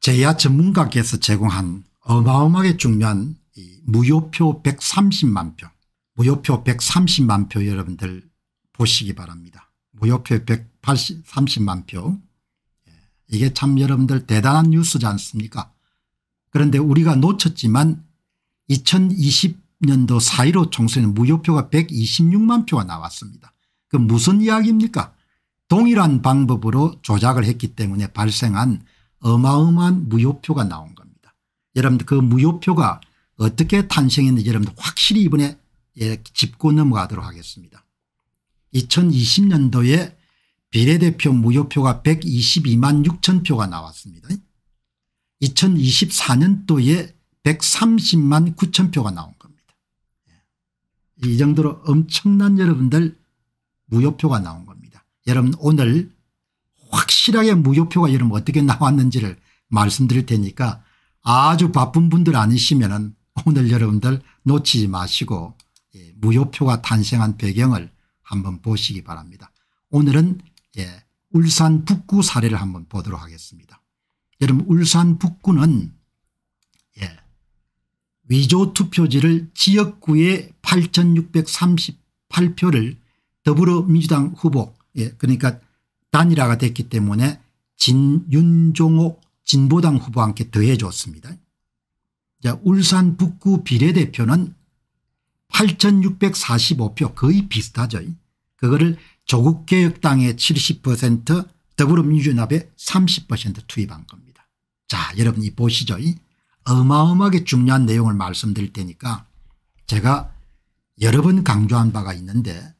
제야 전문가께서 제공한 어마어마하게 중요한 무효표 130만 표 무효표 130만 표 여러분들 보시기 바랍니다. 무효표 130만 표 예, 이게 참 여러분들 대단한 뉴스지 않습니까 그런데 우리가 놓쳤지만 2020년도 4.15 총선에 무효표가 126만 표가 나왔습니다. 그 무슨 이야기입니까 동일한 방법으로 조작을 했기 때문에 발생한 어마어마한 무효표가 나온 겁니다. 여러분들 그 무효표가 어떻게 탄생했는지 여러분들 확실히 이번에 예, 짚고 넘어가도록 하겠습니다. 2020년도에 비례대표 무효표가 122만 6천 표가 나왔습니다. 2024년도에 130만 9천 표가 나온 겁니다. 예. 이 정도로 엄청난 여러분들 무효표가 나온 겁니다. 여러분 오늘 확실하게 무효표가 여러분 어떻게 나왔는지를 말씀드릴 테니까 아주 바쁜 분들 아니시면 은 오늘 여러분들 놓치지 마시고 예, 무효표가 탄생한 배경을 한번 보시기 바랍니다. 오늘은 예, 울산 북구 사례를 한번 보도록 하겠습니다. 여러분 울산 북구는 예, 위조 투표지를 지역구에 8638표를 더불어민주당 후보 예, 그러니까 단일화가 됐기 때문에 진 윤종옥 진보당 후보와 함께 더해줬습니다. 자, 울산 북구 비례대표는 8645표 거의 비슷하죠. 그거를 조국개혁당의 70% 더불어민주연합의 30% 투입한 겁니다. 자 여러분 이 보시죠. 어마어마하게 중요한 내용을 말씀드릴 테니까 제가 여러 번 강조한 바가 있는데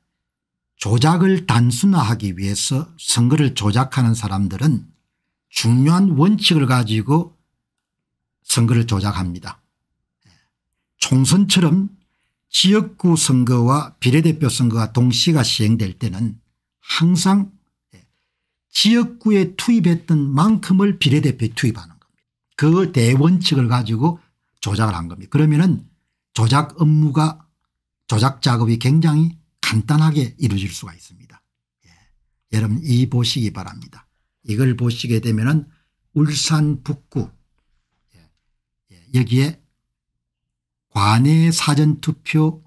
조작을 단순화하기 위해서 선거를 조작하는 사람들은 중요한 원칙을 가지고 선거를 조작합니다. 총선처럼 지역구 선거와 비례대표 선거가 동시가 시행될 때는 항상 지역구에 투입했던 만큼을 비례대표에 투입하는 겁니다. 그 대원칙을 가지고 조작을 한 겁니다. 그러면 은 조작 업무가 조작 작업이 굉장히 간단하게 이루어질 수가 있습니다. 예. 여러분 이 보시기 바랍니다. 이걸 보시게 되면 울산 북구 예. 예. 여기에 관내 사전투표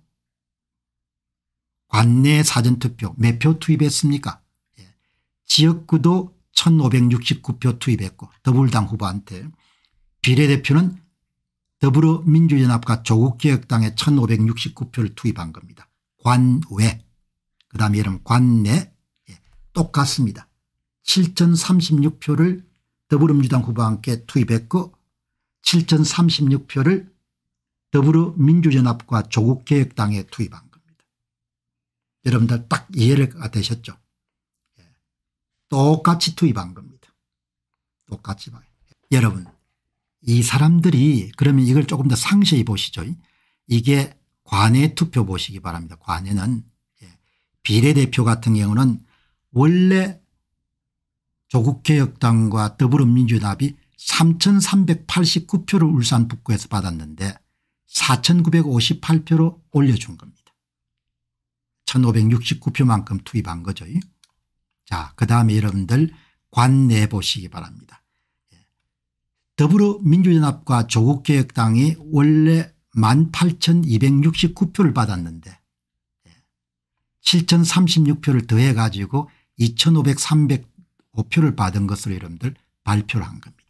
관내 사전투표 몇 표 투입했습니까 예. 지역구도 1569표 투입했고 더불당 후보한테 비례대표는 더불어민주연합과 조국개혁당에 1569표를 투입한 겁니다. 관외 그 다음에 이름 관내 예, 똑같습니다. 7,036표를 더불어민주당 후보와 함께 투입했고 7,036표를 더불어민주연합과 조국계획당에 투입한 겁니다. 여러분들 딱 이해가 되셨죠? 예. 똑같이 투입한 겁니다. 똑같이 봐요. 여러분 이 사람들이 그러면 이걸 조금 더 상세히 보시죠. 이게 관외 투표 보시기 바랍니다. 관외는 예, 비례대표 같은 경우는 원래 조국개혁당과 더불어민주당이 3,389표를 울산 북구에서 받았는데 4,958표로 올려준 겁니다. 1,569표만큼 투입한 거죠. 자, 그 다음에 여러분들 관내 보시기 바랍니다. 예, 더불어민주연합과 조국개혁당이 원래 18,269표를 받았는데 7,036표를 예, 더해 가지고 2,505표를 받은 것으로 여러분들 발표를 한 겁니다.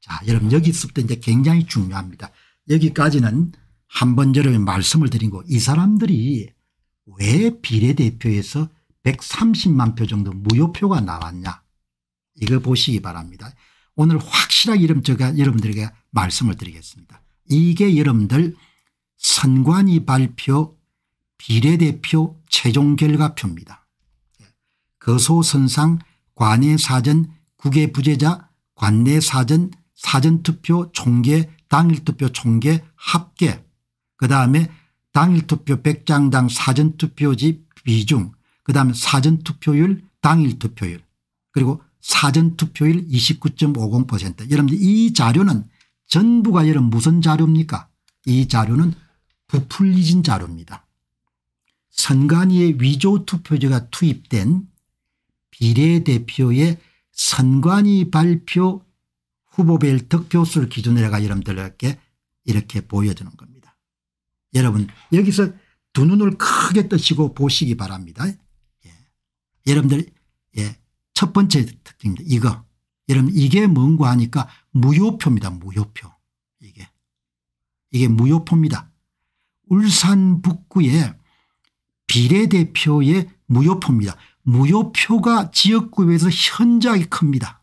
자 여러분 여기 있을 때 이제 굉장히 중요합니다. 여기까지는 한번 여러분 말씀을 드린 거이 사람들이 왜 비례대표에서 130만 표 정도 무효표가 나왔냐 이거 보시기 바랍니다. 오늘 확실하게 이름 제가 여러분들에게 말씀을 드리겠습니다. 이게 여러분들 선관위 발표 비례대표 최종 결과표입니다. 거소선상 관내사전 국외부재자 관내사전 사전투표 총계 당일투표 총계 합계 그다음에 당일투표 100장당 사전투표지 비중 그다음에 사전투표율 당일투표율 그리고 사전투표율 29.50% 여러분들 이 자료는 전부가 이런 무슨 자료입니까 이 자료는 부풀리진 자료입니다. 선관위의 위조 투표제가 투입된 비례대표의 선관위 발표 후보별 득표수를 기준으로 해가 여러분들에게 이렇게 보여주는 겁니다. 여러분 여기서 두 눈을 크게 뜨시고 보시기 바랍니다. 예. 여러분들 예. 첫 번째 특징입니다. 이거 여러분 이게 뭔가 하니까 무효표입니다. 무효표 이게 이게 무효표입니다. 울산 북구의 비례대표의 무효표입니다. 무효표가 지역구에서 현저하게 큽니다.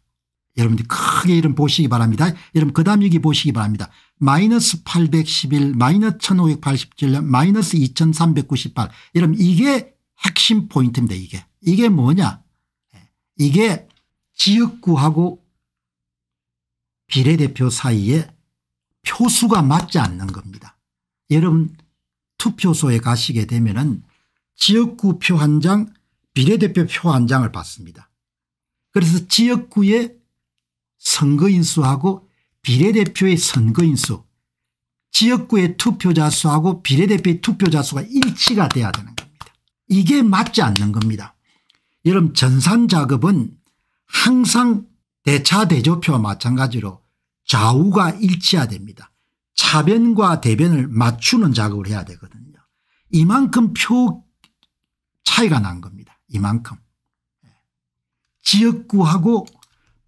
여러분들 크게 이름 보시기 바랍니다. 여러분 그 다음 여기 보시기 바랍니다. 마이너스 811 마이너스 1587 마이너스 2398 여러분 이게 핵심 포인트입니다. 이게 이게 뭐냐 이게 지역구하고 비례대표 사이에 표수가 맞지 않는 겁니다. 여러분 투표소에 가시게 되면 지역구 표 한 장, 비례대표 표 한 장을 받습니다. 그래서 지역구의 선거인 수하고 비례대표의 선거인 수, 지역구의 투표자 수하고 비례대표의 투표자 수가 일치가 돼야 되는 겁니다. 이게 맞지 않는 겁니다. 여러분 전산 작업은 항상 대차대조표와 마찬가지로 좌우가 일치해야 됩니다. 차변과 대변을 맞추는 작업을 해야 되거든요. 이만큼 표 차이가 난 겁니다. 이만큼. 지역구하고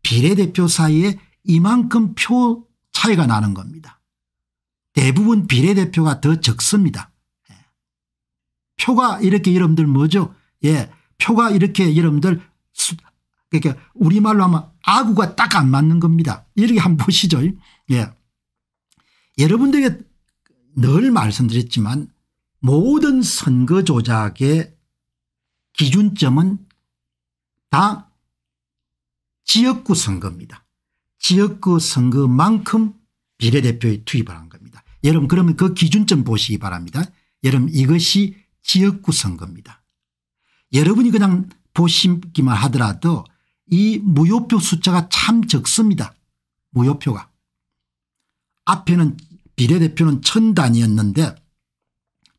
비례대표 사이에 이만큼 표 차이가 나는 겁니다. 대부분 비례대표가 더 적습니다. 표가 이렇게 여러분들 뭐죠? 예, 표가 이렇게 여러분들 그러니까 우리말로 하면 아구가 딱 안 맞는 겁니다. 이렇게 한번 보시죠. 예. 여러분들에게 늘 말씀드렸지만 모든 선거 조작의 기준점은 다 지역구 선거입니다. 지역구 선거만큼 비례대표에 투입을 한 겁니다. 여러분 그러면 그 기준점 보시기 바랍니다. 여러분 이것이 지역구 선거입니다. 여러분이 그냥 보시기만 하더라도 이 무효표 숫자가 참 적습니다. 무효표가. 앞에는 비례대표는 천단이었는데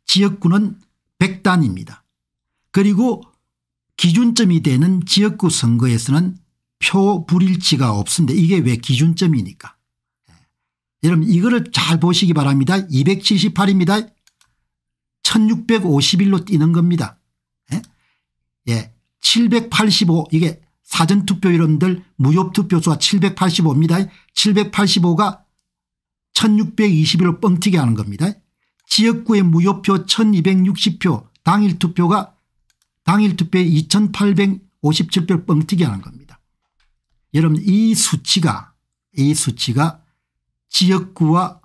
지역구는 백단입니다 그리고 기준점이 되는 지역구 선거에서는 표 불일치가 없습니다. 이게 왜 기준점이니까. 예. 여러분 이거를 잘 보시기 바랍니다. 278입니다. 1651로 뛰는 겁니다. 예. 785 예, 이게 사전투표 이름들 무효투표수가 785입니다. 785가 1621로 뻥튀기 하는 겁니다. 지역구의 무효표 1260표 당일 투표가 당일 투표에 2857표를 뻥튀기 하는 겁니다. 여러분 이 수치가 이 수치가 지역구와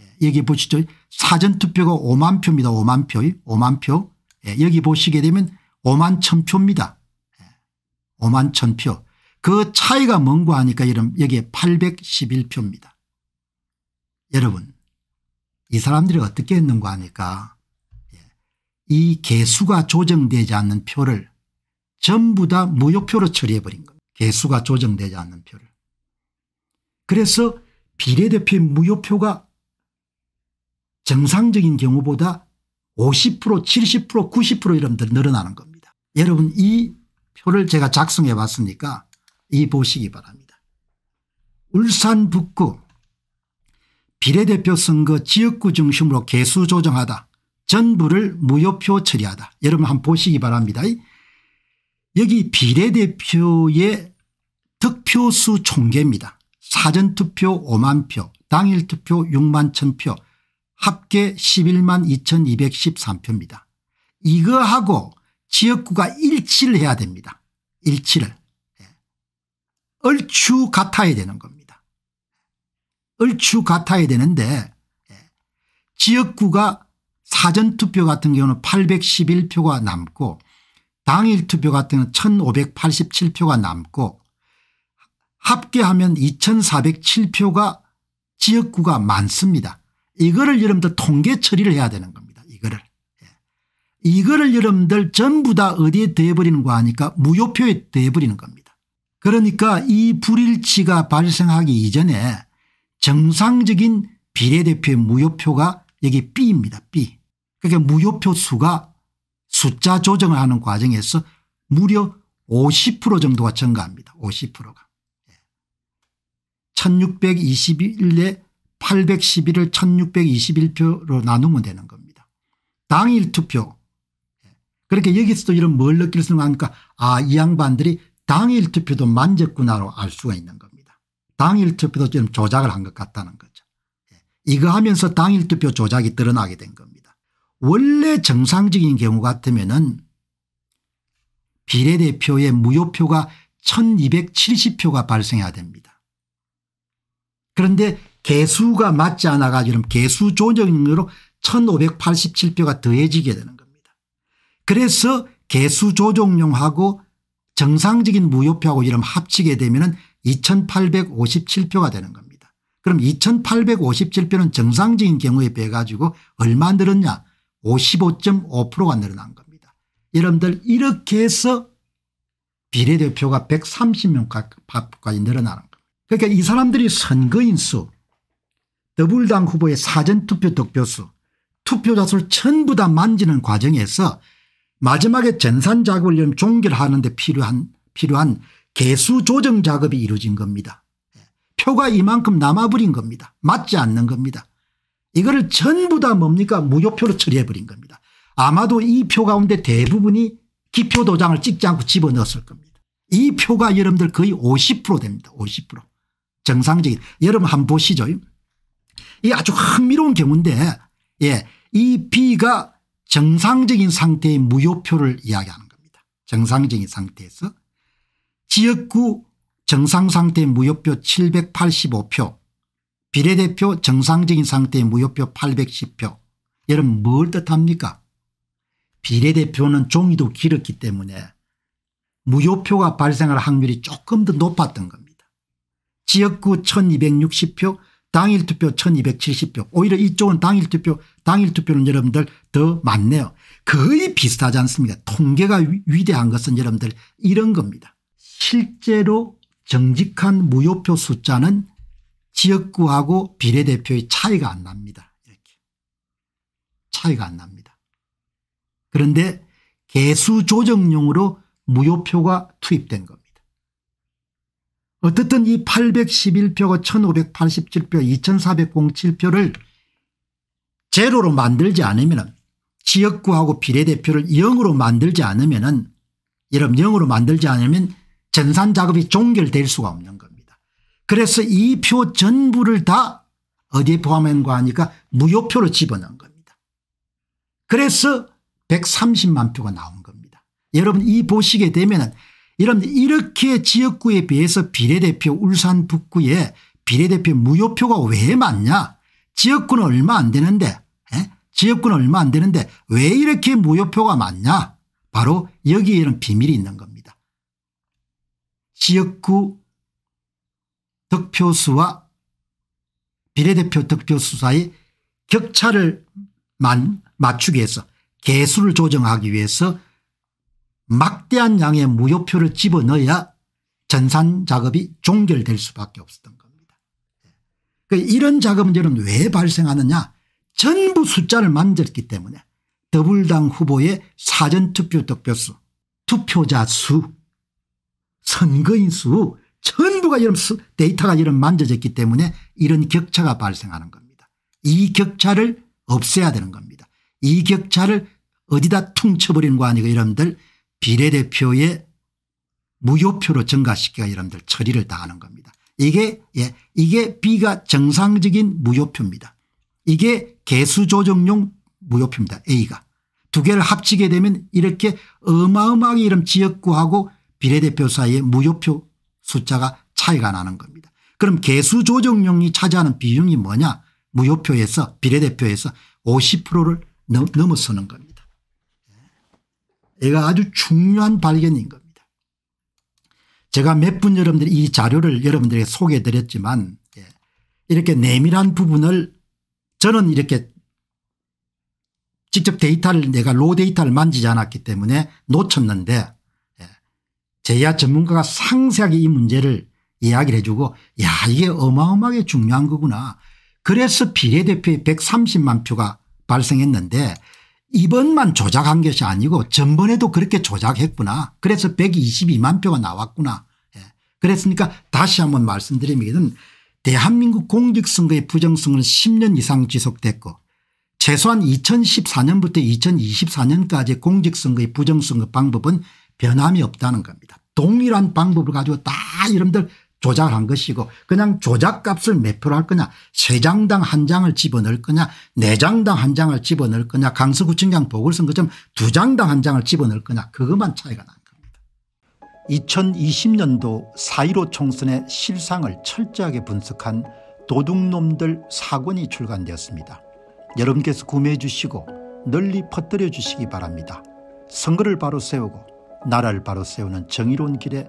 예, 여기 보시죠. 사전투표가 5만 표입니다. 5만 표. 5만 표. 예, 여기 보시게 되면 5만 1000표입니다. 5만 1천 표. 그 차이가 뭔고 하니까 여기에 811표입니다. 여러분 이 사람들이 어떻게 했는고 하니까 예, 이 개수가 조정되지 않는 표를 전부 다 무효표로 처리해버린 겁니다. 개수가 조정되지 않는 표를. 그래서 비례대표의 무효표가 정상적인 경우보다 50% 70% 90% 이런 데 늘어나는 겁니다. 여러분 이 표를 제가 작성해 봤으니까 이 보시기 바랍니다. 울산 북구 비례대표 선거 지역구 중심으로 개수 조정하다. 전부를 무효표 처리하다. 여러분 한번 보시기 바랍니다. 여기 비례대표의 득표수 총계입니다. 사전투표 5만 표 당일투표 6만 1천 표 합계 11만 2213표입니다. 이거하고 지역구가 일치를 해야 됩니다. 일치를. 예. 얼추 같아야 되는 겁니다. 얼추 같아야 되는데 예. 지역구가 사전투표 같은 경우는 811표가 남고 당일투표 같은 경우는 1587표가 남고 합계하면 2407표가 지역구가 많습니다. 이거를 여러분들 통계 처리를 해야 되는 겁니다. 이거를 여러분들 전부 다 어디에 대버리는 거 아니까 무효표에 대버리는 겁니다. 그러니까 이 불일치가 발생하기 이전에 정상적인 비례대표의 무효표가 여기 B입니다. B. 그러니까 무효표 수가 숫자 조정을 하는 과정에서 무려 50% 정도가 증가합니다. 50%가. 1621에 811을 1621표로 나누면 되는 겁니다. 당일 투표 그렇게 여기서도 이런 뭘 느낄 수는 않니까 아이 양반들이 당일 투표도 만졌구나로 알 수가 있는 겁니다. 당일 투표도 좀 조작을 한 것 같다는 거죠. 예. 이거 하면서 당일 투표 조작이 드러나게 된 겁니다. 원래 정상적인 경우 같으면 은 비례대표의 무효표가 1270표가 발생해야 됩니다. 그런데 개수가 맞지 않아 가지고 개수 조정으로 1587표가 더해지게 되는 거예요. 그래서 개수 조정용하고 정상적인 무효표하고 이름 합치게 되면 2857표가 되는 겁니다. 그럼 2857표는 정상적인 경우에 비해 가지고 얼마 늘었냐 55.5%가 늘어난 겁니다. 여러분들 이렇게 해서 비례대표가 130명까지 늘어나는 겁니다. 그러니까 이 사람들이 선거인 수 더불당 후보의 사전투표 득표수 투표자 수를 전부 다 만지는 과정에서 마지막에 전산 작업을 종결하는데 필요한 필요한 개수 조정 작업이 이루어진 겁니다. 예. 표가 이만큼 남아버린 겁니다. 맞지 않는 겁니다. 이거를 전부 다 뭡니까 무효표로 처리해버린 겁니다. 아마도 이 표 가운데 대부분이 기표 도장을 찍지 않고 집어넣었을 겁니다. 이 표가 여러분들 거의 50% 됩니다. 50% 정상적인 여러분 한번 보시죠. 이 아주 흥미로운 경우인데 예, 이 B가 정상적인 상태의 무효표를 이야기하는 겁니다. 정상적인 상태에서 지역구 정상 상태 무효표 785표 비례대표 정상적인 상태 무효표 810표 여러분 뭘 뜻합니까 비례대표는 종이도 길었기 때문에 무효표가 발생할 확률이 조금 더 높았던 겁니다. 지역구 1260표 당일 투표 1270표 오히려 이쪽은 당일 투표 당일 투표는 여러분들 더 많네요. 거의 비슷하지 않습니까 통계가 위대한 것은 여러분들 이런 겁니다. 실제로 정직한 무효표 숫자는 지역구하고 비례대표의 차이가 안 납니다. 이렇게 차이가 안 납니다. 그런데 개수 조정용으로 무효표가 투입된 겁니다. 어쨌든이8 1 1표가 1587표 2407표를 제로로 만들지 않으면 지역구하고 비례대표를 0으로 만들지 않으면 은 이런 0으로 만들지 않으면 전산 작업이 종결될 수가 없는 겁니다. 그래서 이 표 전부를 다 어디에 포함한거 하니까 무효표로 집어넣은 겁니다. 그래서 130만 표가 나온 겁니다. 여러분 이 보시게 되면 은 이러분 이렇게 지역구에 비해서 비례대표 울산 북구에 비례대표 무효표가 왜 많냐 지역구는 얼마 안 되는데 에? 지역구는 얼마 안 되는데 왜 이렇게 무효표가 많냐 바로 여기에 이 비밀이 있는 겁니다. 지역구 득표수와 비례대표 득표수 사이 격차를 맞추기 위해서 개수를 조정하기 위해서 막대한 양의 무효표를 집어넣어야 전산 작업이 종결될 수밖에 없었던 겁니다. 그 이런 작업들은 왜 발생하느냐 전부 숫자를 만들기 때문에 더불당 후보의 사전투표 득표수 투표자 수 선거인 수 전부가 이런 데이터가 이런 만져졌기 때문에 이런 격차가 발생하는 겁니다. 이 격차를 없애야 되는 겁니다. 이 격차를 어디다 퉁쳐버리는 거 아니고 여러분들 비례대표의 무효표로 증가시켜야 여러분들 처리를 당하는 겁니다. 이게 예, 이게 B가 정상적인 무효표입니다. 이게 개수 조정용 무효표입니다. A가. 두 개를 합치게 되면 이렇게 어마어마하게 이런 지역구하고 비례대표 사이의 무효표 숫자가 차이가 나는 겁니다. 그럼 개수 조정용이 차지하는 비중이 뭐냐 무효표에서 비례대표에서 50%를 넘, 넘어서는 겁니다. 이가 아주 중요한 발견인 겁니다. 제가 몇 분 여러분들이 이 자료를 여러분들에게 소개해 드렸지만 예, 이렇게 내밀한 부분을 저는 이렇게 직접 데이터를 내가 로 데이터를 만지지 않았기 때문에 놓쳤는데 예, 제야 전문가가 상세하게 이 문제를 이야기를 해주고 야 이게 어마어마하게 중요한 거구나. 그래서 비례대표의 130만 표가 발생했는데 이번만 조작한 것이 아니고 전번에도 그렇게 조작했구나. 그래서 122만 표가 나왔구나. 예. 그랬으니까 다시 한번 말씀드리면 대한민국 공직선거의 부정성은 10년 이상 지속됐고 최소한 2014년부터 2024년까지 공직선거의 부정선거 방법은 변함이 없다는 겁니다. 동일한 방법을 가지고 다 여러분들 조작한 것이고 그냥 조작값을 몇 프로 할 거냐 3장당 한 장을 집어넣을 거냐 4장당 한 장을 집어넣을 거냐 강서구청장 보궐선거처럼 2장당 한 장을 집어넣을 거냐 그것만 차이가 난 겁니다. 2020년도 4.15 총선의 실상을 철저하게 분석한 도둑놈들 사권이 출간되었습니다. 여러분께서 구매해 주시고 널리 퍼뜨려 주시기 바랍니다. 선거를 바로 세우고 나라를 바로 세우는 정의로운 길에